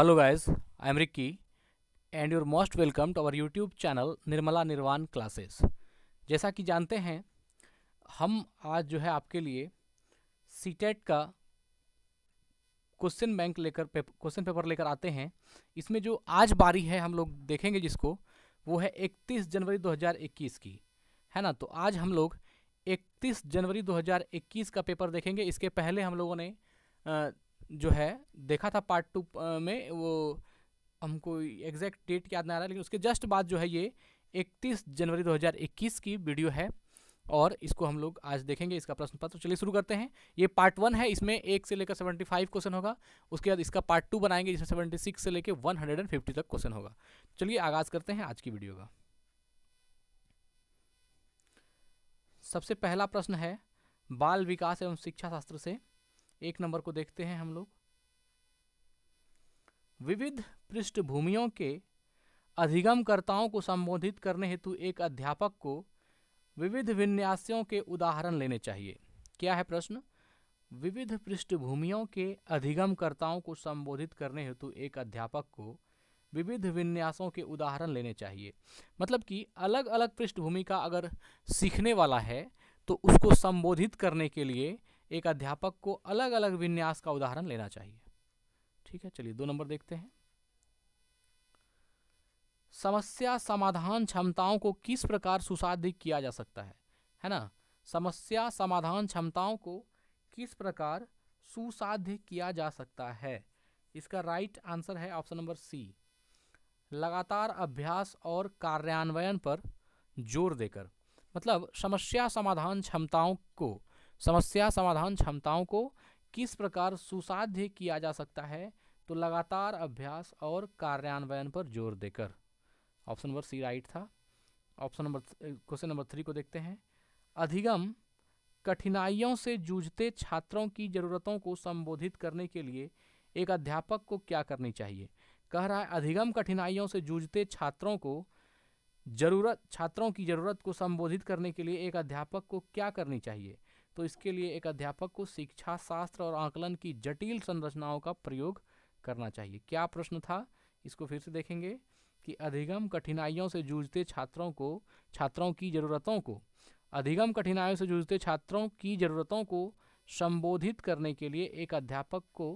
Hello guys, I am and and you're most welcome to our YouTube channel Nirmala Nirvana classes जैसा कि जानते हैं हम आज जो है आपके लिए सी e का क्वेश्चन बैंक लेकर क्वेश्चन पेपर लेकर आते हैं इसमें जो आज बारी है हम लोग देखेंगे जिसको वो है 31 जनवरी 2021 की है ना तो आज हम लोग 31 जनवरी 2021 का पेपर देखेंगे इसके पहले हम लोगों ने जो है देखा था पार्ट टू में वो हमको एग्जैक्ट डेट याद नहीं आ रहा लेकिन उसके जस्ट बाद जो है ये 31 जनवरी 2021 की वीडियो है और इसको हम लोग आज देखेंगे इसका प्रश्न पत्र चलिए शुरू करते हैं ये पार्ट वन है इसमें एक से लेकर सेवेंटी फाइव क्वेश्चन होगा उसके बाद इसका पार्ट टू बनाएंगे जिसमें सेवेंटी सिक्स से लेकर वन हंड्रेड एंड फिफ्टी तक क्वेश्चन होगा चलिए आगाज़ करते हैं आज की वीडियो का सबसे पहला प्रश्न है बाल विकास एवं शिक्षा शास्त्र से एक नंबर को देखते हैं हम लोग विविध पृष्ठभूमियों के अधिगमकर्ताओं को संबोधित करने हेतु एक अध्यापक को विविध विन्यासों के उदाहरण लेने चाहिए क्या है प्रश्न विविध पृष्ठभूमियों के अधिगमकर्ताओं को संबोधित करने हेतु एक अध्यापक को विविध विन्यासों के उदाहरण लेने चाहिए मतलब कि अलग अलग पृष्ठभूमि का अगर सीखने वाला है तो उसको संबोधित करने के लिए एक अध्यापक को अलग अलग विन्यास का उदाहरण लेना चाहिए ठीक है चलिए दो नंबर देखते हैं समस्या समाधान क्षमताओं को किस प्रकार सुसाधित किया जा सकता है है ना समस्या समाधान क्षमताओं को किस प्रकार सुसाध्य किया जा सकता है इसका राइट आंसर है ऑप्शन नंबर सी लगातार अभ्यास और कार्यान्वयन पर जोर देकर मतलब समस्या समाधान क्षमताओं को समस्या समाधान क्षमताओं को किस प्रकार सुसाध्य किया जा सकता है तो लगातार अभ्यास और कार्यान्वयन पर जोर देकर ऑप्शन नंबर सी राइट था option number question number three को देखते हैं अधिगम कठिनाइयों से जूझते छात्रों की ज़रूरतों को संबोधित करने के लिए एक अध्यापक को क्या करनी चाहिए कह रहा है अधिगम कठिनाइयों से जूझते छात्रों को ज़रूरत छात्रों की ज़रूरत को संबोधित करने के लिए एक अध्यापक को क्या करनी चाहिए तो इसके लिए एक अध्यापक को शिक्षा शास्त्र और आकलन की जटिल संरचनाओं का प्रयोग करना चाहिए क्या प्रश्न था इसको फिर से देखेंगे कि अधिगम कठिनाइयों से जूझते छात्रों को छात्रों की ज़रूरतों को अधिगम कठिनाइयों से जूझते छात्रों की ज़रूरतों को संबोधित करने के लिए एक अध्यापक को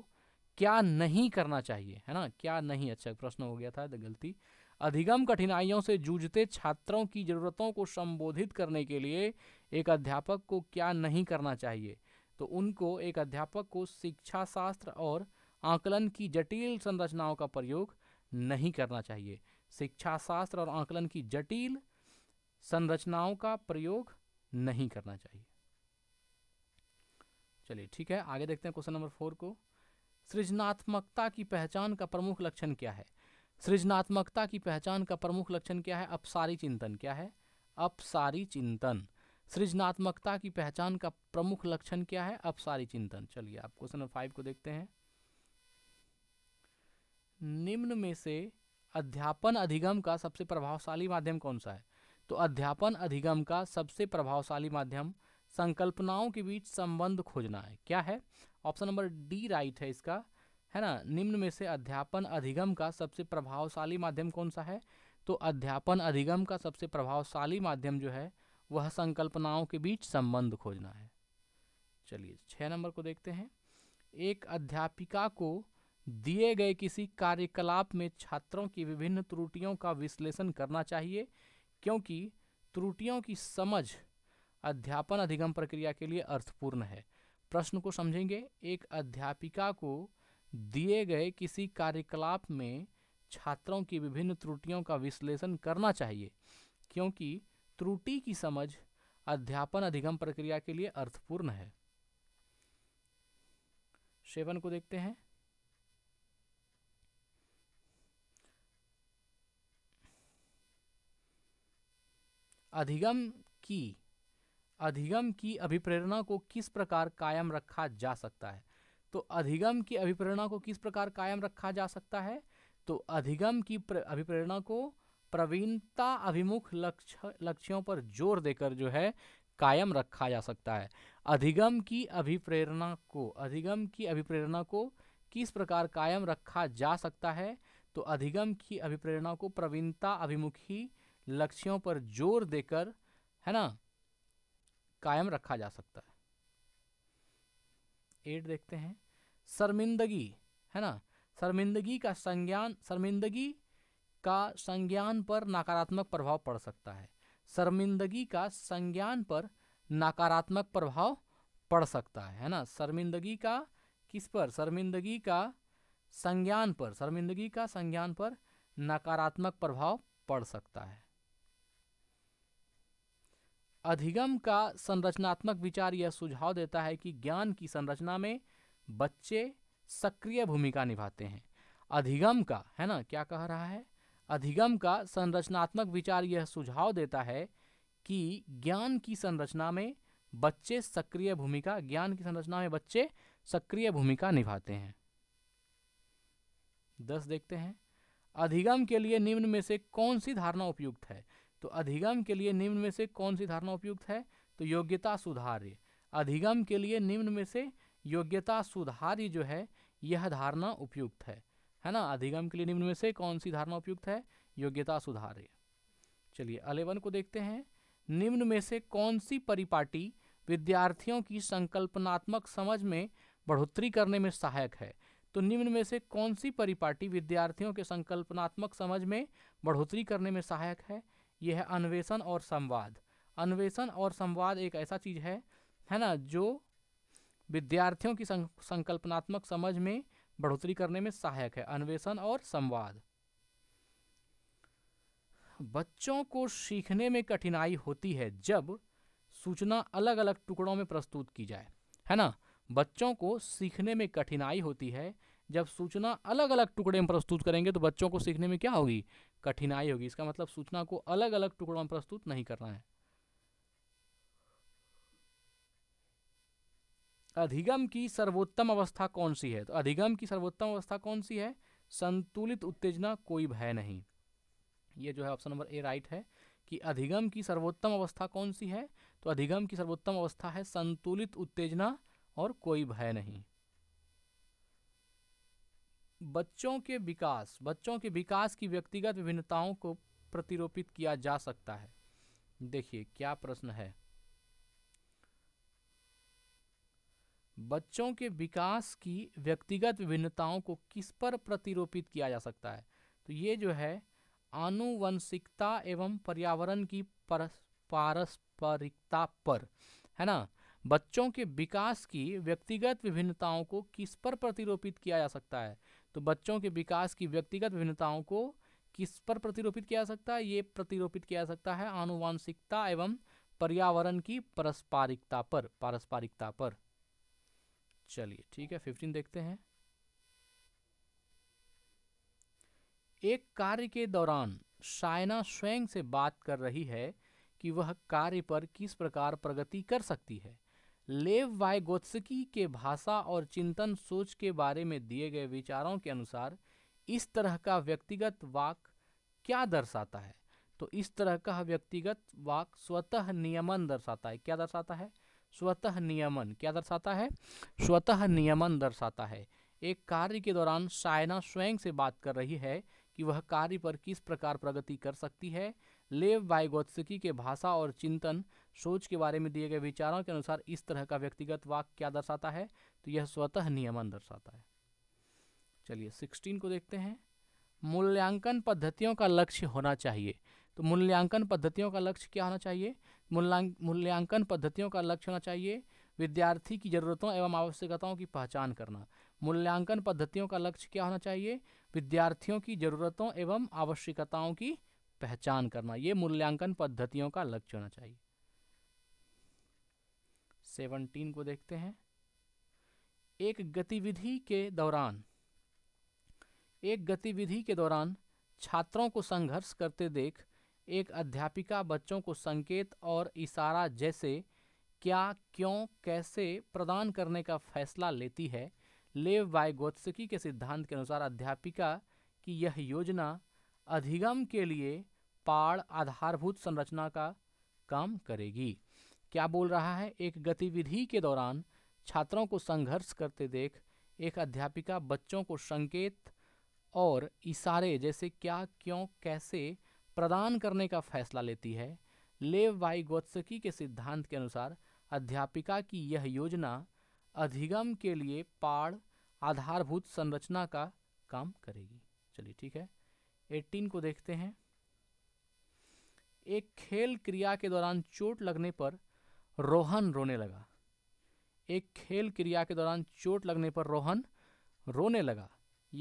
क्या नहीं करना चाहिए है ना क्या नहीं अच्छा प्रश्न हो गया था तो गलती अधिगम कठिनाइयों से जूझते छात्रों की ज़रूरतों को संबोधित करने के लिए एक अध्यापक को क्या नहीं करना चाहिए तो उनको एक अध्यापक को शिक्षा शास्त्र और आकलन की जटिल संरचनाओं का प्रयोग नहीं करना चाहिए शिक्षा शास्त्र और आकलन की जटिल संरचनाओं का प्रयोग नहीं करना चाहिए चलिए ठीक है आगे देखते हैं क्वेश्चन नंबर फोर को सृजनात्मकता की पहचान का प्रमुख लक्षण क्या है सृजनात्मकता की पहचान का प्रमुख लक्षण क्या है अपसारी चिंतन क्या है अपसारी चिंतन सृजनात्मकता की पहचान का प्रमुख लक्षण क्या है अपसारी चिंतन चलिए आप क्वेश्चन नंबर फाइव को देखते हैं निम्न में से अध्यापन अधिगम का सबसे प्रभावशाली माध्यम कौन सा है तो अध्यापन अधिगम का सबसे प्रभावशाली माध्यम संकल्पनाओं के बीच संबंध खोजना है क्या है ऑप्शन नंबर डी राइट है इसका है ना निम्न में से अध्यापन अधिगम का सबसे प्रभावशाली माध्यम कौन सा है तो अध्यापन अधिगम का सबसे प्रभावशाली माध्यम जो है वह संकल्पनाओं के बीच संबंध खोजना है चलिए छः नंबर को देखते हैं एक अध्यापिका को दिए गए किसी कार्यकलाप में छात्रों की विभिन्न त्रुटियों का विश्लेषण करना चाहिए क्योंकि त्रुटियों की समझ अध्यापन अधिगम प्रक्रिया के लिए अर्थपूर्ण है प्रश्न को समझेंगे एक अध्यापिका को दिए गए किसी कार्यकलाप में छात्रों की विभिन्न त्रुटियों का विश्लेषण करना चाहिए क्योंकि त्रुटि की समझ अध्यापन अधिगम प्रक्रिया के लिए अर्थपूर्ण है सेवन को देखते हैं अधिगम की अधिगम की अभिप्रेरणा को किस प्रकार कायम रखा जा सकता है तो अधिगम की अभिप्रेरणा को किस प्रकार कायम रखा जा सकता है तो अधिगम की अभिप्रेरणा को प्रवीणता अभिमुख लक्ष्य लक्ष्यों पर जोर देकर जो है कायम रखा जा सकता है अधिगम की अभिप्रेरणा को अधिगम की अभिप्रेरणा को किस प्रकार कायम रखा जा सकता है तो अधिगम की अभिप्रेरणा को प्रवीणता अभिमुखी लक्ष्यों पर जोर देकर है ना कायम रखा जा सकता है एट देखते हैं शर्मिंदगी है ना शर्मिंदगी का संज्ञान शर्मिंदगी का संज्ञान पर नकारात्मक प्रभाव पड़ सकता है शर्मिंदगी का संज्ञान पर नकारात्मक प्रभाव पड़ सकता है है ना शर्मिंदगी का किस पर शर्मिंदगी का संज्ञान पर शर्मिंदगी का संज्ञान पर नकारात्मक प्रभाव पड़ सकता है अधिगम का संरचनात्मक विचार यह सुझाव देता है कि ज्ञान की संरचना में बच्चे सक्रिय भूमिका निभाते हैं अधिगम का है ना क्या कह रहा है अधिगम का संरचनात्मक विचार यह सुझाव देता है कि ज्ञान की संरचना में बच्चे सक्रिय भूमिका ज्ञान की संरचना में बच्चे सक्रिय भूमिका निभाते हैं दस देखते हैं अधिगम के लिए निम्न में से कौन सी धारणा उपयुक्त है तो अधिगम के लिए निम्न में से कौन सी धारणा उपयुक्त है तो योग्यता सुधार्य अधिगम के लिए निम्न में से योग्यता सुधार जो है यह धारणा उपयुक्त है है ना अधिगम के लिए निम्न में से कौन सी धारणा उपयुक्त है योग्यता सुधार चलिए अलेवन को देखते हैं निम्न में से कौन सी परिपाटी विद्यार्थियों की संकल्पनात्मक समझ में बढ़ोतरी करने में सहायक है तो निम्न में से कौन सी परिपाटी विद्यार्थियों के संकल्पनात्मक समझ में बढ़ोतरी करने में सहायक है यह है अन्वेषण और संवाद अन्वेषण और संवाद एक ऐसा चीज़ है है ना जो विद्यार्थियों की संकल्पनात्मक समझ में बढ़ोतरी करने में सहायक है अन्वेषण और संवाद बच्चों को सीखने में कठिनाई होती है जब सूचना अलग अलग टुकड़ों में प्रस्तुत की जाए है ना बच्चों को सीखने में कठिनाई होती है जब सूचना अलग अलग टुकड़े में प्रस्तुत करेंगे तो बच्चों को सीखने में क्या होगी कठिनाई होगी इसका मतलब सूचना को अलग अलग टुकड़ों में प्रस्तुत नहीं करना है अधिगम की सर्वोत्तम अवस्था कौन सी है तो अधिगम की सर्वोत्तम अवस्था कौन सी है संतुलित उत्तेजना कोई भय नहीं ये जो है ऑप्शन नंबर ए राइट है कि अधिगम की सर्वोत्तम अवस्था कौन सी है तो अधिगम की सर्वोत्तम अवस्था है संतुलित उत्तेजना और कोई भय नहीं बच्चों के विकास बच्चों के विकास की व्यक्तिगत विभिन्नताओं को प्रतिरोपित किया जा सकता है देखिए क्या प्रश्न है बच्चों के विकास की व्यक्तिगत भिन्नताओं को किस पर प्रतिरोपित किया जा सकता है तो ये जो है आनुवंशिकता एवं पर्यावरण की पारस्परिकता पर है ना बच्चों के विकास की व्यक्तिगत विभिन्नताओं को किस पर प्रतिरोपित किया जा सकता है तो बच्चों के विकास की व्यक्तिगत विभिन्नताओं को किस पर प्रतिरोपित किया जा सकता है ये प्रतिरोपित किया जा सकता है आनुवंशिकता एवं पर्यावरण की पारस्परिकता पर पारस्परिकता पर चलिए ठीक है फिफ्टीन देखते हैं एक कार्य के दौरान शायना स्वयं से बात कर रही है कि वह कार्य पर किस प्रकार प्रगति कर सकती है लेव वायगोत्सकी के भाषा और चिंतन सोच के बारे में दिए गए विचारों के अनुसार इस तरह का व्यक्तिगत वाक क्या दर्शाता है तो इस तरह का व्यक्तिगत वाक स्वतः नियमन दर्शाता है क्या दर्शाता है स्वतः नियमन क्या दर्शाता है स्वतः नियमन दर्शाता है एक कार्य के दौरान सायना स्वयं से बात कर रही है कि वह कार्य पर किस प्रकार प्रगति कर सकती है लेव बायोत्सुकी के भाषा और चिंतन सोच के बारे में दिए गए विचारों के अनुसार इस तरह का व्यक्तिगत वाक क्या दर्शाता है तो यह स्वतः नियमन दर्शाता है चलिए सिक्सटीन को देखते हैं मूल्यांकन पद्धतियों का लक्ष्य होना चाहिए तो मूल्यांकन पद्धतियों का लक्ष्य क्या होना चाहिए मूल्यांकन पद्धतियों का लक्ष्य होना चाहिए विद्यार्थी की जरूरतों एवं आवश्यकताओं की पहचान करना मूल्यांकन पद्धतियों का लक्ष्य क्या होना चाहिए विद्यार्थियों की जरूरतों एवं आवश्यकताओं की पहचान करना ये मूल्यांकन पद्धतियों का लक्ष्य होना चाहिए सेवनटीन को देखते हैं एक गतिविधि के दौरान एक गतिविधि के दौरान छात्रों को संघर्ष करते देख एक अध्यापिका बच्चों को संकेत और इशारा जैसे क्या क्यों कैसे प्रदान करने का फैसला लेती है लेव बाय गोत्सकी के सिद्धांत के अनुसार अध्यापिका की यह योजना अधिगम के लिए पाड़ आधारभूत संरचना का काम करेगी क्या बोल रहा है एक गतिविधि के दौरान छात्रों को संघर्ष करते देख एक अध्यापिका बच्चों को संकेत और इशारे जैसे क्या क्यों कैसे प्रदान करने का फैसला लेती है लेव बाई गोत्सकी के सिद्धांत के अनुसार अध्यापिका की यह योजना अधिगम के लिए पाड़ आधारभूत संरचना का काम करेगी चलिए ठीक है 18 को देखते हैं एक खेल क्रिया के दौरान चोट लगने पर रोहन रोने लगा एक खेल क्रिया के दौरान चोट लगने पर रोहन रोने लगा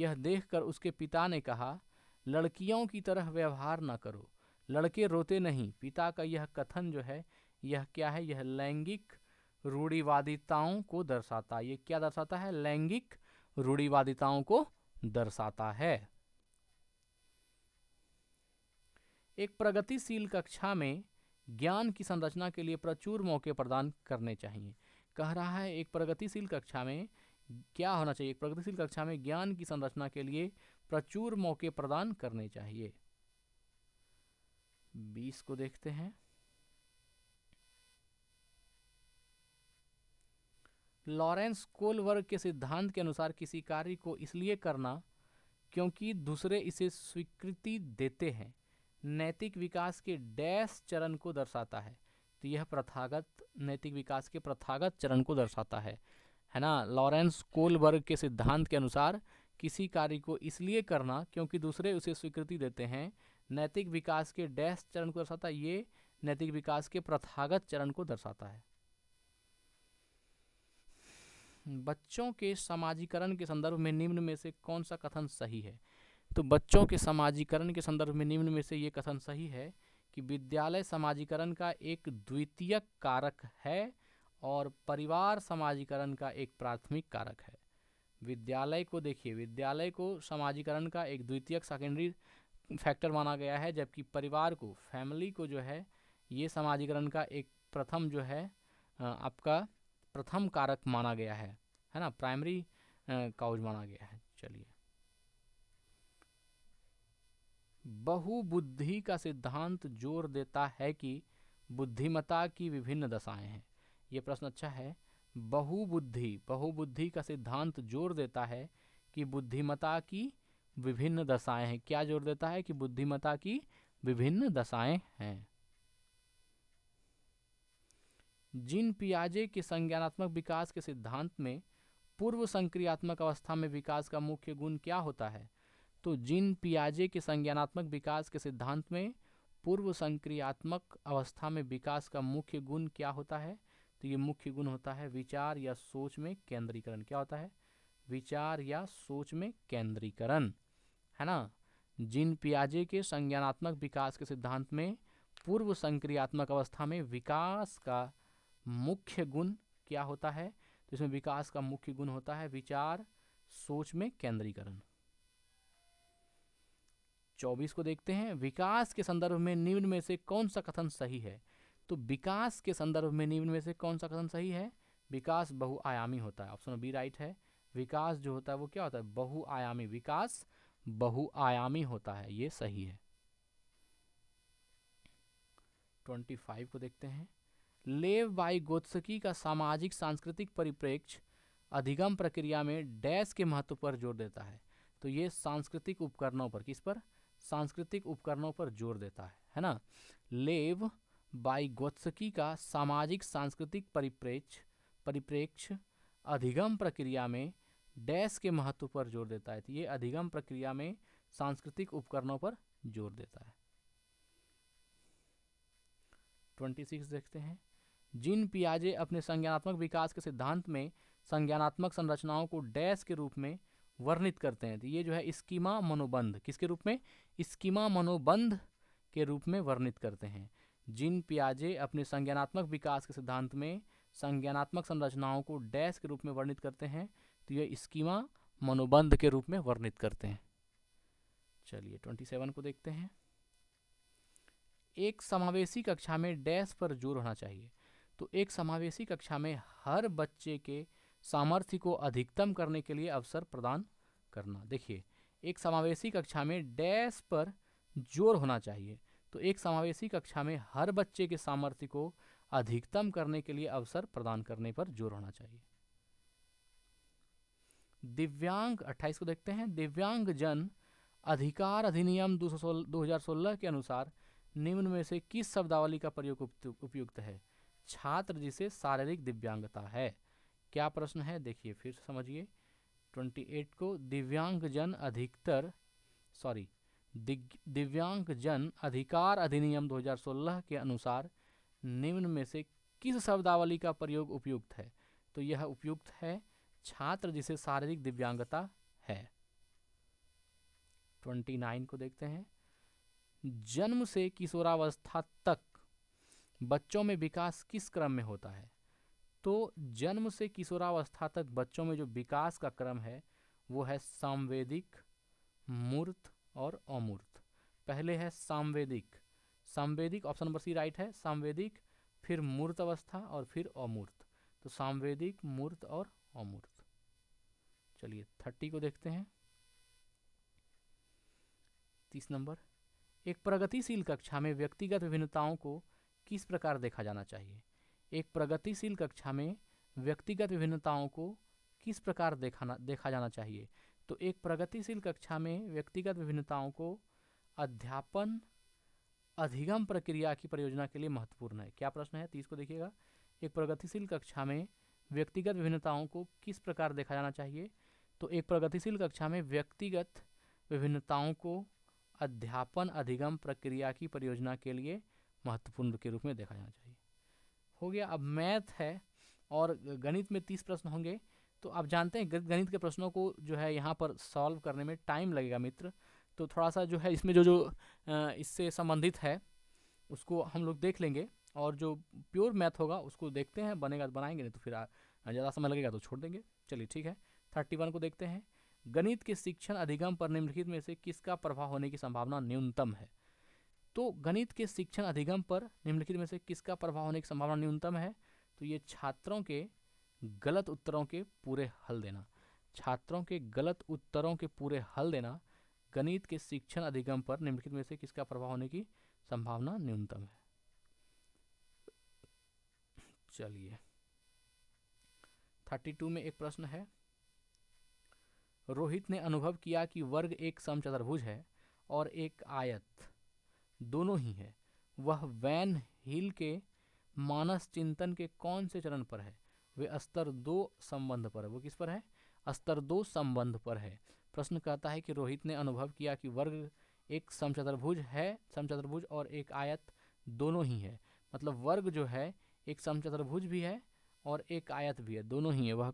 यह देखकर उसके पिता ने कहा लड़कियों की तरह व्यवहार न करो लड़के रोते नहीं पिता का यह कथन जो है यह क्या है यह लैंगिक रूढ़िवादिताओं को दर्शाता है ये क्या दर्शाता है लैंगिक रूढ़िवादिताओं को दर्शाता है एक प्रगतिशील कक्षा में ज्ञान की संरचना के लिए प्रचुर मौके प्रदान करने चाहिए कह रहा है एक प्रगतिशील कक्षा में क्या होना चाहिए एक प्रगतिशील कक्षा में ज्ञान की संरचना के लिए प्रचुर मौके प्रदान करने चाहिए बीस को देखते हैं लॉरेंस कोलवर्ग के सिद्धांत के अनुसार किसी कार्य को इसलिए करना क्योंकि दूसरे इसे स्वीकृति देते हैं नैतिक विकास के डैश चरण को दर्शाता है तो यह प्रथागत नैतिक विकास के प्रथागत चरण को दर्शाता है है ना लॉरेंस कोलबर्ग के सिद्धांत के अनुसार किसी कार्य को इसलिए करना क्योंकि दूसरे उसे स्वीकृति देते हैं नैतिक विकास के डैश चरण को दर्शाता है ये नैतिक विकास के प्रथागत चरण को दर्शाता है बच्चों के समाजीकरण के संदर्भ में निम्न में से कौन सा कथन सही है तो बच्चों के समाजीकरण के संदर्भ में निम्न में से ये कथन सही है कि विद्यालय समाजीकरण का एक द्वितीयक कारक है और परिवार समाजीकरण का एक प्राथमिक कारक है विद्यालय को देखिए विद्यालय को समाजीकरण का एक द्वितीयक सेकेंडरी फैक्टर माना गया है जबकि परिवार को फैमिली को जो है ये समाजीकरण का एक प्रथम जो है आपका प्रथम कारक माना गया है है ना प्राइमरी काउज माना गया है चलिए बहुबुद्धि का सिद्धांत जोर देता है कि बुद्धिमता की विभिन्न दशाएं हैं ये प्रश्न अच्छा है बहुबुद्धि बहुबुद्धि का सिद्धांत जोर देता है कि बुद्धिमता की विभिन्न दशाएं हैं क्या जोर देता है कि बुद्धिमता की विभिन्न दशाएं हैं जिन पियाजे के संज्ञानात्मक विकास के सिद्धांत में पूर्व संक्रियात्मक अवस्था में विकास का मुख्य गुण क्या होता है तो जिन पियाजे के संज्ञानात्मक विकास के सिद्धांत में पूर्व संक्रियात्मक अवस्था में विकास का मुख्य गुण क्या होता है तो ये मुख्य गुण होता है विचार या सोच में केंद्रीकरण क्या होता है विचार या सोच में केंद्रीकरण है ना जिन पियाजे के संज्ञानात्मक विकास के सिद्धांत में पूर्व संक्रियात्मक अवस्था में विकास का मुख्य गुण क्या होता है तो इसमें विकास का मुख्य गुण होता है विचार सोच में केंद्रीकरण चौबीस को देखते हैं विकास के संदर्भ में निम्न में से कौन सा कथन सही है तो विकास के संदर्भ में निम्न में से कौन सा कथन सही है विकास बहुआयामी होता है ऑप्शन बी राइट है विकास जो होता है वो क्या होता है बहुआयामी विकास बहुआयामी होता है ये सही है ट्वेंटी फाइव को देखते हैं लेव बाई गोत्सकी का सामाजिक सांस्कृतिक परिप्रेक्ष्य अधिगम प्रक्रिया में डैश के महत्व पर जोर देता है तो ये सांस्कृतिक उपकरणों पर किस पर सांस्कृतिक उपकरणों पर जोर देता है है ना लेव बाइगोत्सकी का सामाजिक सांस्कृतिक परिप्रेक्ष्य परिप्रेक्ष्य अधिगम प्रक्रिया में डैश के महत्व पर जोर देता है तो ये अधिगम प्रक्रिया में सांस्कृतिक उपकरणों पर जोर देता है ट्वेंटी सिक्स देखते हैं जिन पियाजे अपने संज्ञानात्मक विकास के सिद्धांत में संज्ञानात्मक संरचनाओं को डैश के रूप में वर्णित करते हैं तो ये जो है स्कीमा मनोबंध किसके रूप में स्कीमा मनोबंध के रूप में वर्णित करते हैं जिन पियाजे अपने संज्ञानात्मक विकास के सिद्धांत में संज्ञानात्मक संरचनाओं को डैश के रूप में वर्णित करते हैं तो यह स्कीमा मनोबंध के रूप में वर्णित करते हैं चलिए ट्वेंटी सेवन को देखते हैं एक समावेशी कक्षा में डैश पर जोर होना चाहिए तो एक समावेशी कक्षा में हर बच्चे के सामर्थ्य को अधिकतम करने के लिए अवसर प्रदान करना देखिए एक समावेशी कक्षा में डैश पर जोर होना चाहिए तो एक समावेशी कक्षा में हर बच्चे के सामर्थ्य को अधिकतम करने के लिए अवसर प्रदान करने पर जोर होना चाहिए दिव्यांग 28 को देखते हैं दिव्यांग जन अधिकार अधिनियम 2016 के अनुसार निम्न में से किस शब्दावली का प्रयोग उपयुक्त है छात्र जिसे शारीरिक दिव्यांगता है क्या प्रश्न है देखिए फिर समझिए 28 को दिव्यांग जन अधिकतर सॉरी दिव्यांग जन अधिकार अधिनियम 2016 के अनुसार निम्न में से किस शब्दावली का प्रयोग उपयुक्त है तो यह उपयुक्त है छात्र जिसे शारीरिक दिव्यांगता है 29 को देखते हैं जन्म से किशोरावस्था तक बच्चों में विकास किस क्रम में होता है तो जन्म से किशोरावस्था तक बच्चों में जो विकास का क्रम है वो है सांवेदिक मूर्त और अमूर्त पहले है सांवेदिक सांवेदिक ऑप्शन नंबर सी राइट है सांवेदिक फिर मूर्त अवस्था और फिर अमूर्त तो सांवेदिक मूर्त और अमूर्त चलिए थर्टी को देखते हैं तीस नंबर एक प्रगतिशील कक्षा में व्यक्तिगत विभिन्नताओं को किस प्रकार देखा जाना चाहिए एक प्रगतिशील कक्षा में व्यक्तिगत विभिन्नताओं को किस प्रकार देखा देखा जाना चाहिए तो एक प्रगतिशील कक्षा में व्यक्तिगत विभिन्नताओं को अध्यापन अधिगम प्रक्रिया की परियोजना के लिए महत्वपूर्ण है क्या प्रश्न है तीस को देखिएगा एक प्रगतिशील कक्षा में व्यक्तिगत विभिन्नताओं को किस प्रकार देखा जाना चाहिए तो एक प्रगतिशील कक्षा में व्यक्तिगत विभिन्नताओं को अध्यापन अधिगम प्रक्रिया की परियोजना के लिए महत्वपूर्ण के रूप में देखा जाना चाहिए हो गया अब मैथ है और गणित में तीस प्रश्न होंगे तो आप जानते हैं गणित के प्रश्नों को जो है यहाँ पर सॉल्व करने में टाइम लगेगा मित्र तो थोड़ा सा जो है इसमें जो जो इससे संबंधित है उसको हम लोग देख लेंगे और जो प्योर मैथ होगा उसको देखते हैं बनेगा तो बनाएंगे नहीं तो फिर ज़्यादा समय लगेगा तो छोड़ देंगे चलिए ठीक है थर्टी वन को देखते हैं गणित के शिक्षण अधिगम पर निम्नलिखित में से किसका प्रभाव होने की संभावना न्यूनतम है तो गणित के शिक्षण अधिगम पर निम्नलिखित में से किसका प्रभाव होने की संभावना न्यूनतम है तो ये छात्रों के गलत उत्तरों के पूरे हल देना छात्रों के गलत उत्तरों के पूरे हल देना गणित के शिक्षण अधिगम पर निम्नलिखित में से किसका प्रभाव होने की संभावना न्यूनतम है चलिए थर्टी टू में एक प्रश्न है रोहित ने अनुभव किया कि वर्ग एक समचतुर्भुज है और एक आयत दोनों ही है वह वैन हिल के मानस चिंतन के कौन से चरण पर है वे स्तर दो संबंध पर है वो किस पर है स्तर दो संबंध पर है प्रश्न कहता है कि रोहित ने अनुभव किया कि वर्ग एक समचतुर्भुज है समचतुर्भुज और एक आयत दोनों ही है मतलब वर्ग जो है एक समचतुर्भुज भी है और एक आयत भी है दोनों ही है वह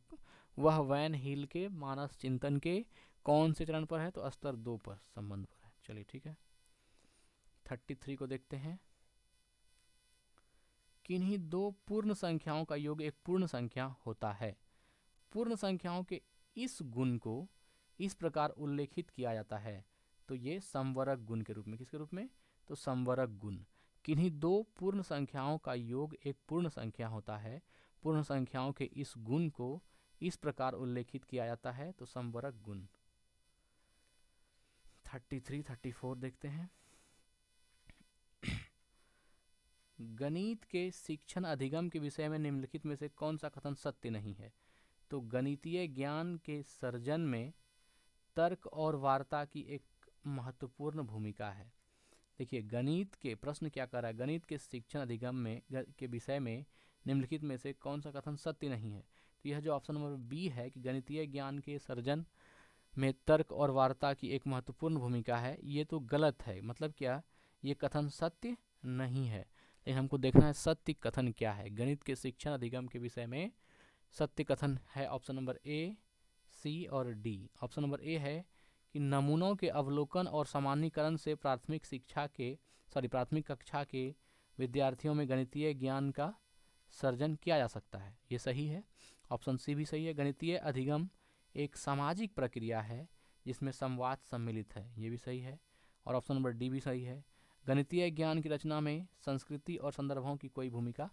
वह वैन हिल के मानस चिंतन के कौन से चरण पर है तो स्तर दो पर संबंध पर है चलिए ठीक है थर्टी थ्री को देखते हैं किन्हीं दो पूर्ण संख्याओं का योग एक पूर्ण संख्या होता है पूर्ण संख्याओं के इस गुण को इस प्रकार उल्लेखित किया जाता है तो ये संवरक गुण के रूप में किसके रूप में तो संवरक गुण किन्हीं दो पूर्ण संख्याओं का योग एक पूर्ण संख्या होता है पूर्ण संख्याओं के इस गुण को इस प्रकार उल्लेखित किया जाता है तो संवरक गुण थर्टी थ्री थर्टी फोर देखते हैं गणित के शिक्षण अधिगम के विषय में निम्नलिखित में से कौन सा कथन सत्य नहीं है तो गणितीय ज्ञान के सर्जन में तर्क और वार्ता की एक महत्वपूर्ण भूमिका है देखिए गणित के प्रश्न क्या कर रहा है गणित के शिक्षण अधिगम में के विषय में निम्नलिखित में से कौन सा कथन सत्य नहीं है तो यह जो ऑप्शन नंबर बी है कि गणितीय ज्ञान के सर्जन में तर्क और वार्ता की एक महत्वपूर्ण भूमिका है ये तो गलत है मतलब क्या ये कथन सत्य नहीं है लेकिन हमको देखना है सत्य कथन क्या है गणित के शिक्षण अधिगम के विषय में सत्य कथन है ऑप्शन नंबर ए सी और डी ऑप्शन नंबर ए है कि नमूनों के अवलोकन और सामान्यकरण से प्राथमिक शिक्षा के सॉरी प्राथमिक कक्षा के विद्यार्थियों में गणितीय ज्ञान का सर्जन किया जा सकता है ये सही है ऑप्शन सी भी सही है गणितीय अधिगम एक सामाजिक प्रक्रिया है जिसमें संवाद सम्मिलित है ये भी सही है और ऑप्शन नंबर डी भी सही है गणितीय ज्ञान की रचना में संस्कृति और संदर्भों की कोई भूमिका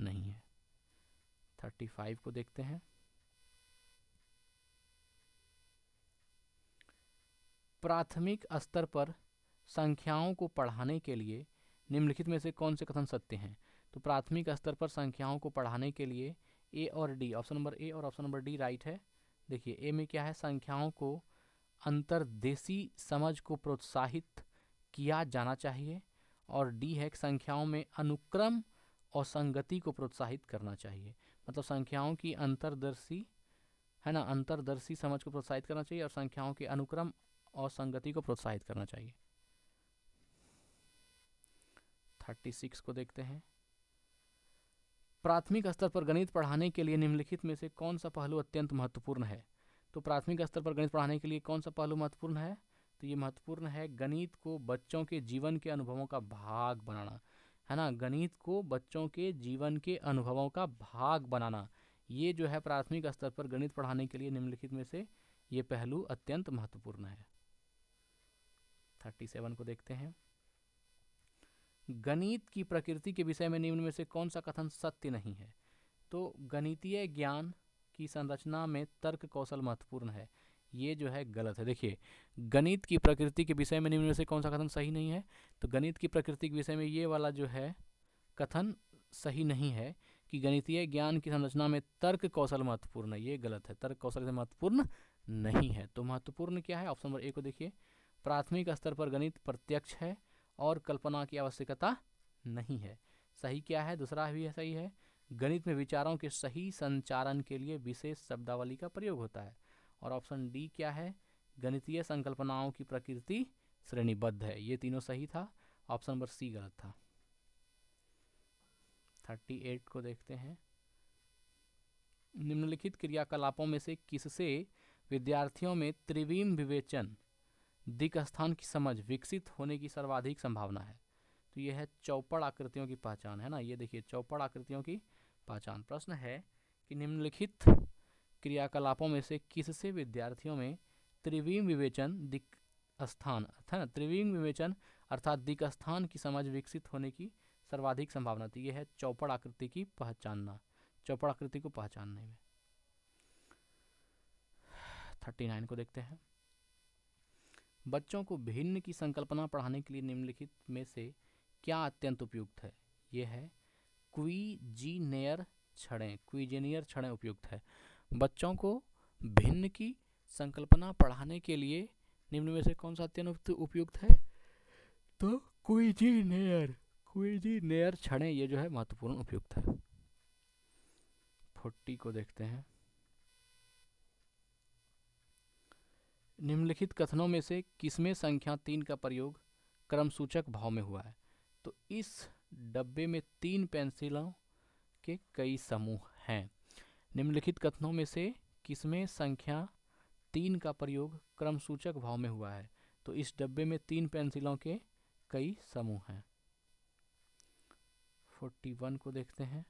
नहीं है थर्टी फाइव को देखते हैं प्राथमिक स्तर पर संख्याओं को पढ़ाने के लिए निम्नलिखित में से कौन से कथन सत्य हैं तो प्राथमिक स्तर पर संख्याओं को पढ़ाने के लिए ए और डी ऑप्शन नंबर ए और ऑप्शन नंबर डी राइट है देखिए ए में क्या है संख्याओं को अंतरदेशी समझ को प्रोत्साहित किया जाना चाहिए और डी है संख्याओं में अनुक्रम और संगति को प्रोत्साहित करना चाहिए मतलब संख्याओं की अंतरदर्शी है ना अंतरदर्शी समझ को प्रोत्साहित करना चाहिए और संख्याओं के अनुक्रम और संगति को प्रोत्साहित करना चाहिए थर्टी सिक्स को देखते हैं प्राथमिक स्तर पर गणित पढ़ाने के लिए निम्नलिखित में से कौन सा पहलू अत्यंत महत्वपूर्ण है तो प्राथमिक स्तर पर गणित पढ़ाने के लिए कौन सा पहलू महत्वपूर्ण है तो ये महत्वपूर्ण है गणित को बच्चों के जीवन के अनुभवों का भाग बनाना है ना गणित को बच्चों के जीवन के अनुभवों का भाग बनाना ये जो है प्राथमिक स्तर पर गणित पढ़ाने के लिए निम्नलिखित में से ये पहलू अत्यंत महत्वपूर्ण है थर्टी सेवन को देखते हैं गणित की प्रकृति के विषय में निम्न में से कौन सा कथन सत्य नहीं है तो गणितीय ज्ञान की संरचना में तर्क कौशल महत्वपूर्ण है ये जो है गलत है देखिए गणित की प्रकृति के विषय में निम्न में से कौन सा कथन सही नहीं है तो गणित की प्रकृति के विषय में ये वाला जो है कथन सही नहीं है कि गणितीय ज्ञान की संरचना में तर्क कौशल महत्वपूर्ण है ये गलत है तर्क कौशल से महत्वपूर्ण नहीं है तो महत्वपूर्ण क्या है ऑप्शन नंबर ए को देखिए प्राथमिक स्तर पर गणित प्रत्यक्ष है और कल्पना की आवश्यकता नहीं है सही क्या है दूसरा भी है सही है गणित में विचारों के सही संचारण के लिए विशेष शब्दावली का प्रयोग होता है और ऑप्शन डी क्या है गणितीय संकल्पनाओं की प्रकृति श्रेणीबद्ध है ये तीनों सही था ऑप्शन नंबर सी गलत था थर्टी एट को देखते हैं निम्नलिखित क्रियाकलापों में से किससे विद्यार्थियों में त्रिवीम विवेचन दिक स्थान की समझ विकसित होने की सर्वाधिक संभावना है तो यह है चौपड़ आकृतियों की पहचान है ना ये देखिए चौपड़ आकृतियों की पहचान प्रश्न है कि निम्नलिखित क्रियाकलापों में से किससे विद्यार्थियों में त्रिवीम विवेचन दिक स्थान अर्थात त्रिवीम विवेचन अर्थात दिक स्थान की समझ विकसित होने की सर्वाधिक संभावना थी यह है चौपड़ आकृति की पहचानना चौपड़ आकृति को पहचानने में थर्टी नाइन को देखते हैं बच्चों को भिन्न की संकल्पना पढ़ाने के लिए निम्नलिखित में से क्या अत्यंत उपयुक्त है यह है क्वीजीनियर छड़ें क्वीजीनियर छड़ें उपयुक्त है बच्चों को भिन्न की संकल्पना पढ़ाने के लिए निम्न में से कौन सा अत्यंत उपयुक्त है तो क्विजी नेयर क्विजी नेयर क्षणे ये जो है महत्वपूर्ण उपयुक्त है फोर्टी को देखते हैं निम्नलिखित कथनों में से किसमें संख्या तीन का प्रयोग क्रमसूचक भाव में हुआ है तो इस डब्बे में तीन पेंसिलों के कई समूह हैं निम्नलिखित कथनों में से किसमें संख्या तीन का प्रयोग क्रमसूचक भाव में हुआ है तो इस डब्बे में तीन पेंसिलों के कई समूह हैं फोर्टी वन को देखते हैं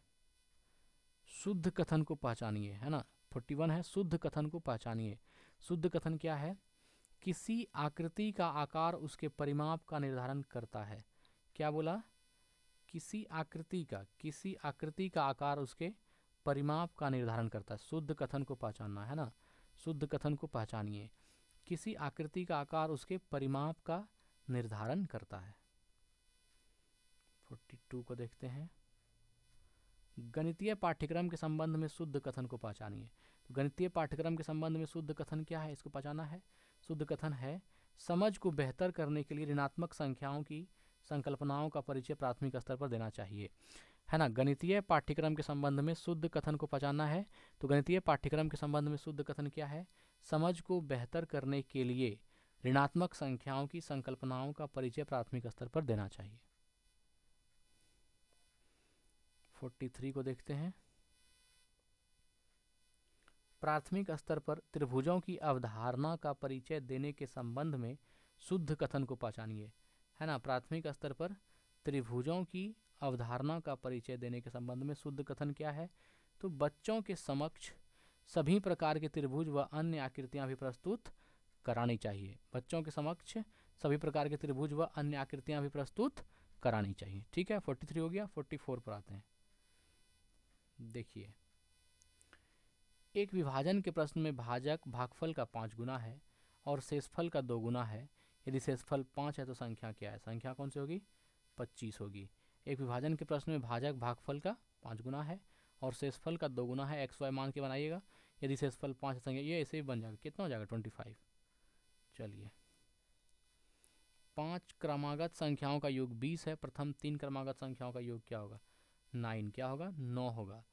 शुद्ध कथन को पहचानिए है ना फोर्टी वन है शुद्ध कथन को पहचानिए शुद्ध कथन क्या है किसी आकृति का आकार उसके परिमाप का निर्धारण करता है क्या बोला किसी आकृति का किसी आकृति का आकार उसके परिमाप का निर्धारण करता है शुद्ध कथन को पहचानना है ना शुद्ध कथन को पहचानिए किसी आकृति का आकार उसके परिमाप का निर्धारण करता है फोर्टी टू को देखते हैं गणितीय पाठ्यक्रम के संबंध में शुद्ध कथन को पहचानिए तो गणितीय पाठ्यक्रम के संबंध में शुद्ध कथन क्या है इसको पहचाना है शुद्ध कथन है समझ को बेहतर करने के लिए ऋणात्मक संख्याओं की संकल्पनाओं का परिचय प्राथमिक स्तर पर देना चाहिए है ना गणितीय पाठ्यक्रम के संबंध में शुद्ध कथन को पहचानना है तो गणितीय पाठ्यक्रम के संबंध में शुद्ध कथन क्या है समझ को बेहतर करने के लिए ऋणात्मक संख्याओं की संकल्पनाओं का परिचय प्राथमिक स्तर पर देना चाहिए 43 को देखते हैं प्राथमिक स्तर पर त्रिभुजों की अवधारणा का परिचय देने के संबंध में शुद्ध कथन को पहचानिए है ना प्राथमिक स्तर पर त्रिभुजों की अवधारणा का परिचय देने के संबंध में शुद्ध कथन क्या है तो बच्चों के समक्ष सभी प्रकार के त्रिभुज व अन्य आकृतियां भी प्रस्तुत करानी चाहिए बच्चों के समक्ष सभी प्रकार के त्रिभुज व अन्य आकृतियां भी प्रस्तुत करानी चाहिए ठीक है फोर्टी थ्री हो गया फोर्टी फोर पर आते हैं देखिए एक विभाजन के प्रश्न में भाजक भागफल का पाँच गुना है और शेषफल का दो गुना है यदि शेषफल पाँच है तो संख्या क्या है संख्या कौन सी होगी पच्चीस होगी एक विभाजन के प्रश्न में भाजक भागफल का पाँच गुना है और शेषफल का दो गुना है एक्स वाई मान के बनाइएगा यदि शेषफल पाँच संख्या ये ऐसे ही बन जाएगा कितना हो जाएगा ट्वेंटी फाइव चलिए पांच क्रमागत संख्याओं का योग बीस है प्रथम तीन क्रमागत संख्याओं का योग क्या होगा नाइन क्या होगा नौ होगा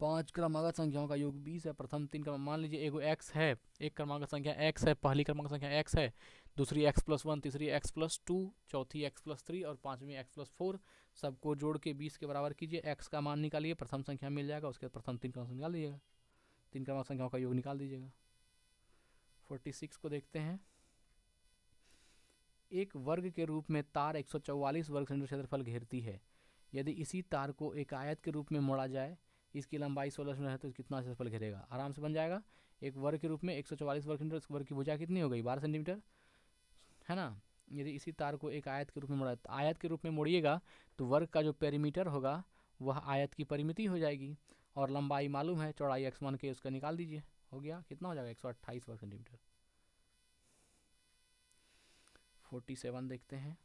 पाँच क्रमागत संख्याओं का योग बीस है प्रथम तीन क्रम मान लीजिए एगो एक्स है एक क्रमागत संख्या एक्स है पहली क्रमागत संख्या एक्स है दूसरी एक्स प्लस वन तीसरी एक्स प्लस टू चौथी एक्स प्लस थ्री और पाँचवीं एक्स प्लस फोर सबको जोड़ के बीस के बराबर कीजिए एक्स का मान निकालिए प्रथम संख्या मिल जाएगा उसके प्रथम तीन क्रमांक निकाल दीजिएगा तीन क्रमांक संख्याओं का योग निकाल दीजिएगा फोर्टी सिक्स को देखते हैं एक वर्ग के रूप में तार एक सौ चौवालीस वर्ग सेंटर क्षेत्रफल घेरती है यदि इसी तार को एकायत के रूप में मोड़ा जाए इसकी लंबाई सोलह मीटर है तो कितना क्षेत्रफल घेरेगा आराम से बन जाएगा एक वर्ग के रूप में एक सौ चौवालीस वर्ग मीटर वर्ग की भुजा कितनी हो गई बारह सेंटीमीटर है ना यदि इसी तार को एक आयत के रूप में मोड़ा आयत के रूप में मोड़िएगा तो वर्ग का जो पेरीमीटर होगा वह आयत की परिमिति हो जाएगी और लंबाई मालूम है चौड़ाई एक्स वन के उसका निकाल दीजिए हो गया कितना हो जाएगा एक सौ अट्ठाईस वर्ग सेंटीमीटर फोर्टी सेवन देखते हैं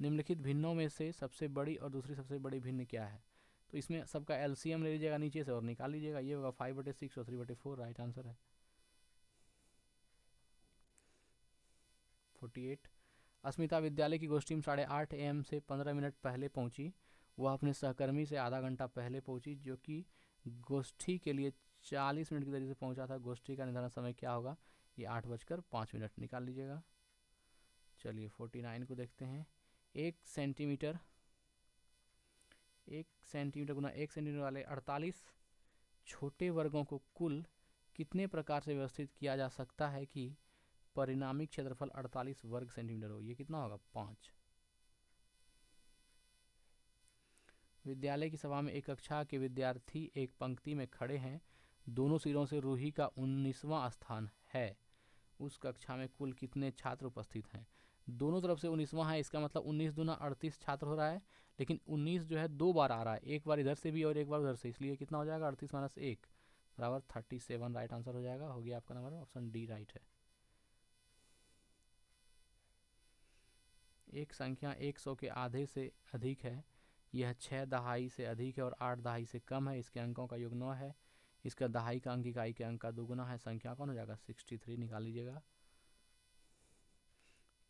निम्नलिखित भिन्नों में से सबसे बड़ी और दूसरी सबसे बड़ी भिन्न क्या है तो इसमें सबका एम ले लीजिएगा नीचे से और निकाल लीजिएगा ये होगा फाइव बटे सिक्स और थ्री बटे फोर राइट आंसर है फोर्टी एट अस्मिता विद्यालय की गोष्ठी में साढ़े आठ एम से पंद्रह मिनट पहले पहुंची वह अपने सहकर्मी से आधा घंटा पहले पहुंची जो कि गोष्ठी के लिए चालीस मिनट की देरी से पहुंचा था गोष्ठी का निर्धारण समय क्या होगा ये आठ बजकर पाँच मिनट निकाल लीजिएगा चलिए फोर्टी नाइन को देखते हैं एक सेंटीमीटर एक सेंटीमीटर गुना एक सेंटीमीटर वाले अड़तालीस छोटे वर्गों को कुल कितने प्रकार से व्यवस्थित किया जा सकता है कि परिणामी क्षेत्रफल 48 वर्ग सेंटीमीटर हो ये कितना होगा पाँच विद्यालय की सभा में एक कक्षा के विद्यार्थी एक पंक्ति में खड़े हैं दोनों सिरों से रूही का उन्नीसवां स्थान है उस कक्षा में कुल कितने छात्र उपस्थित हैं दोनों तरफ से उन्नीसवां है इसका मतलब उन्नीस दुना अड़तीस छात्र हो रहा है लेकिन उन्नीस जो है दो बार आ रहा है एक बार इधर से भी और एक बार उधर से इसलिए कितना हो जाएगा अड़तीस माइनस एक बराबर थर्टी सेवन राइट आंसर हो जाएगा हो गया आपका नंबर ऑप्शन डी राइट है एक संख्या एक सौ के आधे से अधिक है यह छः दहाई से अधिक है और आठ दहाई से कम है इसके अंकों का योग नौ है इसका दहाई का अंक इकाई के अंक का दोगुना है संख्या कौन हो जाएगा सिक्सटी थ्री निकाल लीजिएगा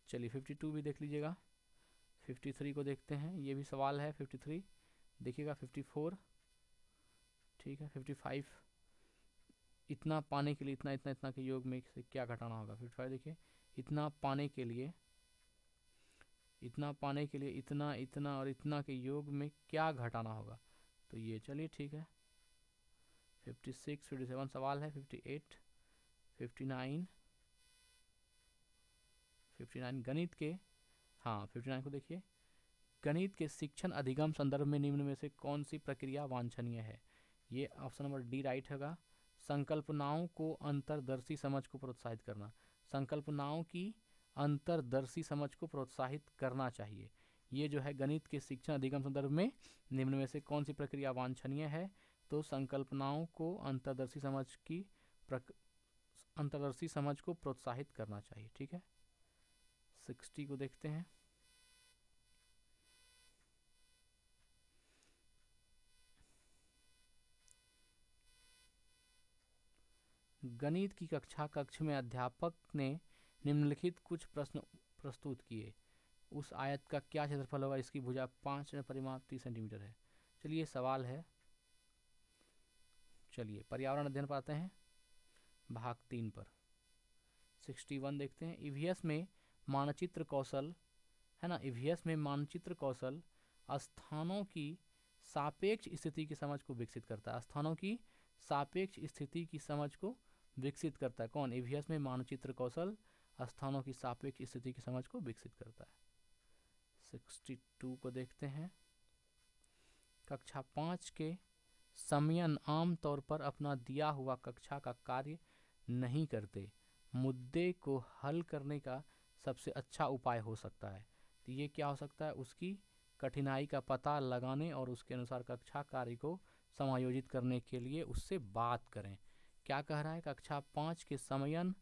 चलिए फिफ्टी टू भी देख लीजिएगा फिफ्टी थ्री को देखते हैं ये भी सवाल है फिफ्टी थ्री देखिएगा फिफ्टी फोर ठीक है फिफ्टी फाइव इतना पाने के लिए इतना इतना इतना के योग में से क्या घटाना होगा फिफ्टी फाइव देखिए इतना पाने के लिए इतना पाने के लिए इतना इतना और इतना के योग में क्या घटाना होगा तो ये चलिए ठीक है फिफ्टी सिक्स फिफ्टी सेवन सवाल है fifty eight fifty nine fifty nine गणित के हाँ फिफ्टी नाइन को देखिए गणित के शिक्षण अधिगम संदर्भ में निम्न में से कौन सी प्रक्रिया वांछनीय है ये ऑप्शन नंबर डी राइट होगा संकल्पनाओं को अंतरदर्शी समझ को प्रोत्साहित करना संकल्पनाओं की अंतर्दर्शी समझ को प्रोत्साहित करना चाहिए ये जो है गणित के शिक्षण अधिगम संदर्भ में निम्न में से कौन सी प्रक्रिया वांछनीय है तो संकल्पनाओं को अंतरदर्शी समझ की प्रक... अंतरदर्शी समझ को प्रोत्साहित करना चाहिए ठीक है सिक्सटी को देखते हैं गणित की कक्षा कक्ष में अध्यापक ने निम्नलिखित कुछ प्रश्न प्रस्तुत किए उस आयत का क्या क्षेत्रफल होगा इसकी भुजा पाँच परिमाप तीस सेंटीमीटर है चलिए सवाल है चलिए पर्यावरण अध्ययन पाते हैं भाग तीन पर सिक्सटी वन देखते हैं ईवीएस में मानचित्र कौशल है ना ईवीएस में मानचित्र कौशल स्थानों की सापेक्ष स्थिति की समझ को विकसित करता है स्थानों की सापेक्ष स्थिति की समझ को विकसित करता है कौन ईवीएस में मानचित्र कौशल स्थानों की सापेक्ष स्थिति की समझ को विकसित करता है सिक्सटी टू को देखते हैं कक्षा पाँच के समयन आम तौर पर अपना दिया हुआ कक्षा का कार्य नहीं करते मुद्दे को हल करने का सबसे अच्छा उपाय हो सकता है तो ये क्या हो सकता है उसकी कठिनाई का पता लगाने और उसके अनुसार कक्षा कार्य को समायोजित करने के लिए उससे बात करें क्या कह रहा है कक्षा पाँच के समयन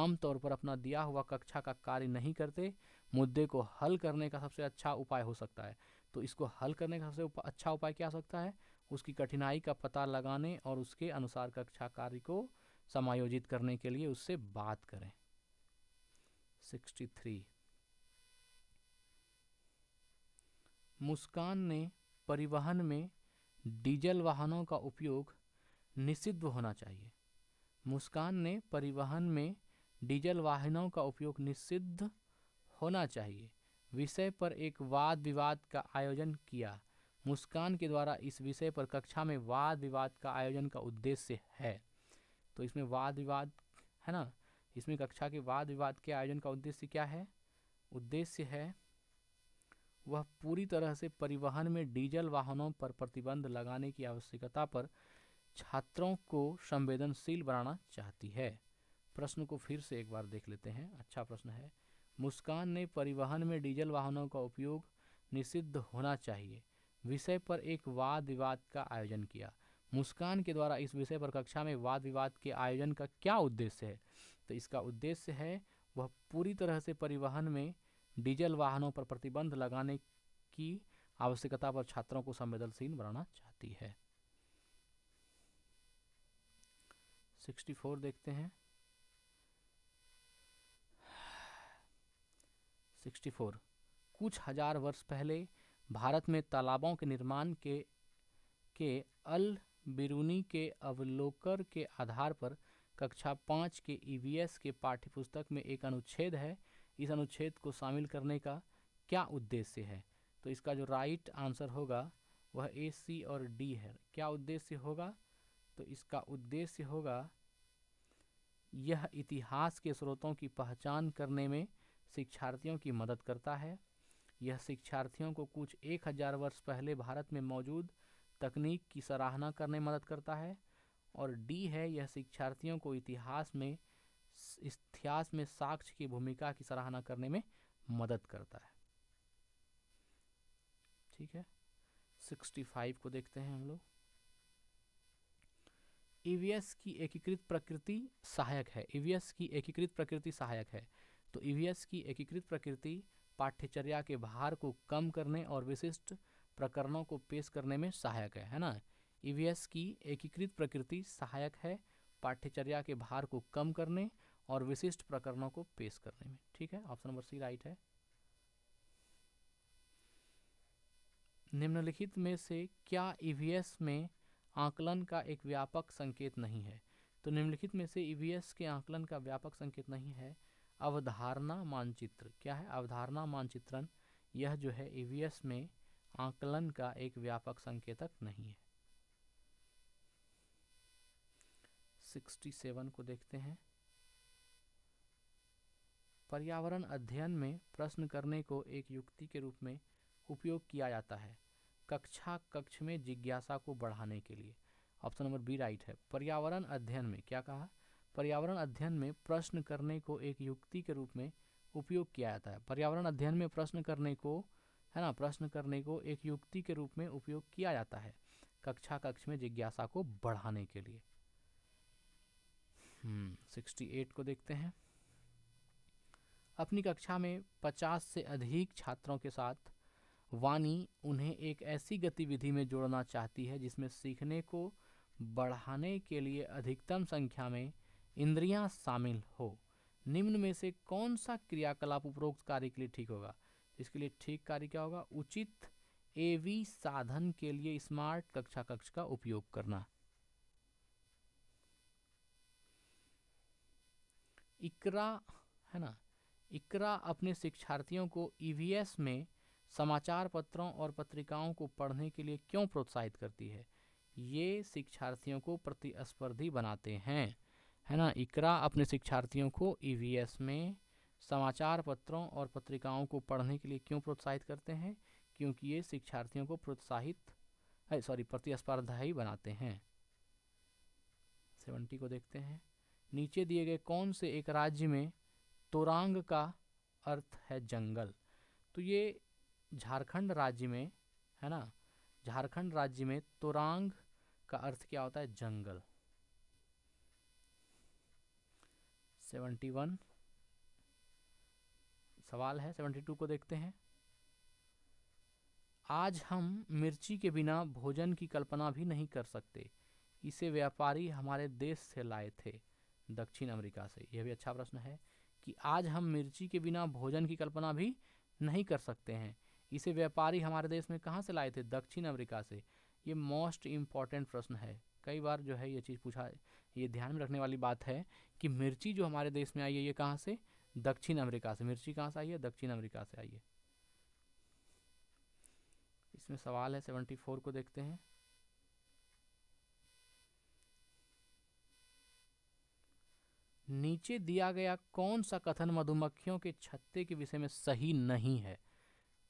आमतौर पर अपना दिया हुआ कक्षा का कार्य नहीं करते मुद्दे को हल करने का सबसे अच्छा उपाय हो सकता है तो इसको हल करने का सबसे उपा, अच्छा उपाय क्या हो सकता है उसकी कठिनाई का पता लगाने और उसके अनुसार कक्षा कार्य को समायोजित करने के लिए उससे बात करें 63 मुस्कान ने परिवहन में डीजल वाहनों का उपयोग निषिद्ध होना चाहिए मुस्कान ने परिवहन में डीजल वाहनों का उपयोग निषिद्ध होना चाहिए विषय पर एक वाद विवाद का आयोजन किया मुस्कान के द्वारा इस विषय पर कक्षा में वाद विवाद का आयोजन का उद्देश्य है तो इसमें वाद विवाद है ना इसमें कक्षा के वाद विवाद के आयोजन का उद्देश्य क्या है उद्देश्य है वह पूरी तरह से परिवहन में डीजल वाहनों पर प्रतिबंध लगाने की आवश्यकता पर छात्रों को संवेदनशील बनाना चाहती है प्रश्न को फिर से एक बार देख लेते हैं अच्छा प्रश्न है मुस्कान ने परिवहन में डीजल वाहनों का उपयोग निषिद्ध होना चाहिए विषय पर एक वाद विवाद का आयोजन किया मुस्कान के द्वारा इस विषय पर कक्षा में वाद विवाद के आयोजन का क्या उद्देश्य है तो इसका उद्देश्य है वह पूरी तरह से परिवहन में डीजल वाहनों पर प्रतिबंध लगाने की आवश्यकता पर छात्रों को संवेदनशील बनाना चाहती है 64 देखते हैं 64 कुछ हजार वर्ष पहले भारत में तालाबों के निर्माण के के अल बिरूनी के अवलोकन के आधार पर कक्षा पाँच के ईवीएस e के पाठ्यपुस्तक में एक अनुच्छेद है इस अनुच्छेद को शामिल करने का क्या उद्देश्य है तो इसका जो राइट आंसर होगा वह ए सी और डी है क्या उद्देश्य होगा तो इसका उद्देश्य होगा यह इतिहास के स्रोतों की पहचान करने में शिक्षार्थियों की मदद करता है यह शिक्षार्थियों को कुछ एक हजार वर्ष पहले भारत में मौजूद तकनीक की सराहना करने में मदद करता है और डी है यह शिक्षार्थियों को इतिहास में इतिहास में साक्ष्य की भूमिका की सराहना करने में मदद करता है ठीक है 65 को देखते हैं हम लोग ईवीएस e की एकीकृत प्रकृति सहायक है ईवीएस e की एकीकृत प्रकृति सहायक है तो ईवीएस e की एकीकृत प्रकृति पाठ्यचर्या के भार को कम करने और विशिष्ट प्रकरणों को पेश करने में सहायक है है ना ईवीएस e की एकीकृत प्रकृति सहायक है पाठ्यचर्या के भार को कम करने और विशिष्ट प्रकरणों को पेश करने में ठीक है ऑप्शन नंबर सी राइट है निम्नलिखित में से क्या ईवीएस e में आकलन का एक व्यापक संकेत नहीं है तो निम्नलिखित में से ईवीएस e के आकलन का व्यापक संकेत नहीं है अवधारणा मानचित्र क्या है अवधारणा मानचित्रण यह जो है ईवीएस में आकलन का एक व्यापक संकेतक नहीं है सिक्सटी सेवन को देखते हैं पर्यावरण अध्ययन में प्रश्न करने को एक युक्ति के रूप में उपयोग किया जाता है कक्षा कक्ष में जिज्ञासा को बढ़ाने के लिए ऑप्शन नंबर बी राइट है पर्यावरण अध्ययन में क्या कहा पर्यावरण अध्ययन में प्रश्न करने को एक युक्ति के रूप में उपयोग किया जाता है पर्यावरण अध्ययन में प्रश्न करने को है ना प्रश्न करने को एक युक्ति के रूप में उपयोग किया जाता है कक्षा कक्ष में जिज्ञासा को बढ़ाने के लिए सिक्सटी एट को देखते हैं अपनी कक्षा में पचास से अधिक छात्रों के साथ वानी उन्हें एक ऐसी गतिविधि में जोड़ना चाहती है जिसमें सीखने को बढ़ाने के लिए अधिकतम संख्या में इंद्रियां शामिल हो निम्न में से कौन सा क्रियाकलाप उपरोक्त कार्य के लिए ठीक होगा इसके लिए ठीक कार्य क्या होगा उचित एवी साधन के लिए स्मार्ट कक्षा कक्ष का उपयोग करना इकरा है ना इकरा अपने शिक्षार्थियों को ई e में समाचार पत्रों और पत्रिकाओं को पढ़ने के लिए क्यों प्रोत्साहित करती है ये शिक्षार्थियों को प्रतिस्पर्धी बनाते हैं है ना इकरा अपने शिक्षार्थियों को ई e में समाचार पत्रों और पत्रिकाओं को पढ़ने के लिए क्यों प्रोत्साहित करते हैं क्योंकि ये शिक्षार्थियों को प्रोत्साहित सॉरी प्रतिस्पर्धा ही बनाते हैं सेवेंटी को देखते हैं नीचे दिए गए कौन से एक राज्य में तोरांग का अर्थ है जंगल तो ये झारखंड राज्य में है ना झारखंड राज्य में तोरांग का अर्थ क्या होता है जंगल सेवेंटी वन सवाल है सेवेंटी टू को देखते हैं आज हम मिर्ची के बिना भोजन की कल्पना भी नहीं कर सकते इसे व्यापारी हमारे देश से लाए थे दक्षिण अमेरिका से यह भी अच्छा प्रश्न है कि आज हम मिर्ची के बिना भोजन की कल्पना भी नहीं कर सकते हैं इसे व्यापारी हमारे देश में कहाँ से लाए थे दक्षिण अमेरिका से ये मोस्ट इम्पॉर्टेंट प्रश्न है कई बार जो है ये चीज़ पूछा ये ध्यान में रखने वाली बात है कि मिर्ची जो हमारे देश में आई है ये कहाँ से दक्षिण अमेरिका से मिर्ची कहाँ से आई है दक्षिण अमेरिका से आई है इसमें सवाल है सेवेंटी फोर को देखते हैं नीचे दिया गया कौन सा कथन मधुमक्खियों के छत्ते के विषय में सही नहीं है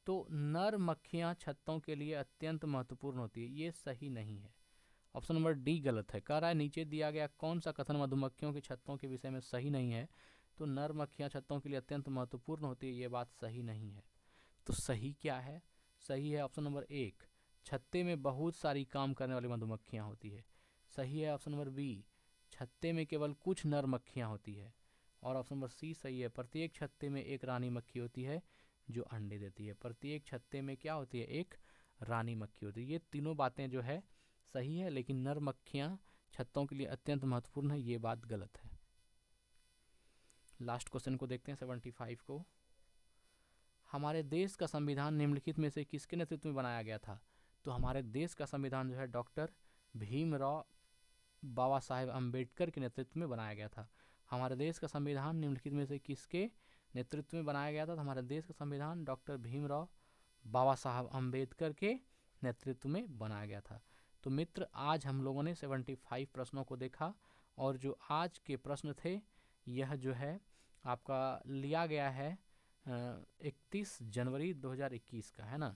तो नर मक्खियां छत्तों के लिए अत्यंत महत्वपूर्ण होती है ये सही नहीं है ऑप्शन नंबर डी गलत है कह रहा है नीचे दिया गया कौन सा कथन मधुमक्खियों के छत्तों के विषय में सही नहीं है तो नर मक्खियां छत्तों के लिए अत्यंत महत्वपूर्ण होती है ये बात सही नहीं है तो सही क्या है सही है ऑप्शन नंबर एक छत्ते में बहुत सारी काम करने वाली मधुमक्खियाँ होती है सही है ऑप्शन नंबर बी छत्ते में केवल कुछ नर मक्खियाँ होती है और ऑप्शन नंबर सी सही है प्रत्येक छत्ते में एक रानी मक्खी होती है जो अंडे देती है प्रत्येक छत्ते में क्या होती है एक रानी मक्खी होती है ये तीनों बातें जो है सही है लेकिन नर मक्खियाँ छत्तों के लिए अत्यंत महत्वपूर्ण है ये बात गलत है लास्ट क्वेश्चन को देखते हैं सेवेंटी फाइव को हमारे देश का संविधान निम्नलिखित में से किसके नेतृत्व में बनाया गया था तो हमारे देश का संविधान जो है डॉक्टर भीमराव बाबा साहेब अम्बेडकर के नेतृत्व में बनाया गया था हमारे देश का संविधान निम्नलिखित में से किसके नेतृत्व में बनाया गया था तो हमारे देश का संविधान डॉक्टर भीमराव बाबा साहब अम्बेडकर के नेतृत्व में बनाया गया था तो मित्र आज हम लोगों ने 75 प्रश्नों को देखा और जो आज के प्रश्न थे यह जो है आपका लिया गया है इकतीस जनवरी 2021 का है ना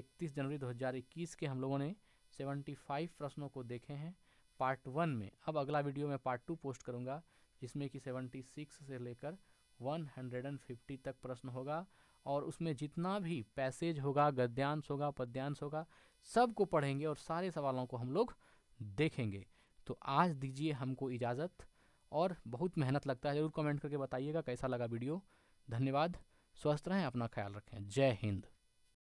31 जनवरी 2021 के हम लोगों ने 75 प्रश्नों को देखे हैं पार्ट वन में अब अगला वीडियो मैं पार्ट टू पोस्ट करूँगा जिसमें कि सेवेंटी सिक्स से लेकर वन हंड्रेड एंड फिफ्टी तक प्रश्न होगा और उसमें जितना भी पैसेज होगा गद्यांश होगा पद्यांश होगा सबको पढ़ेंगे और सारे सवालों को हम लोग देखेंगे तो आज दीजिए हमको इजाज़त और बहुत मेहनत लगता है ज़रूर कमेंट करके बताइएगा कैसा लगा वीडियो धन्यवाद स्वस्थ रहें अपना ख्याल रखें जय हिंद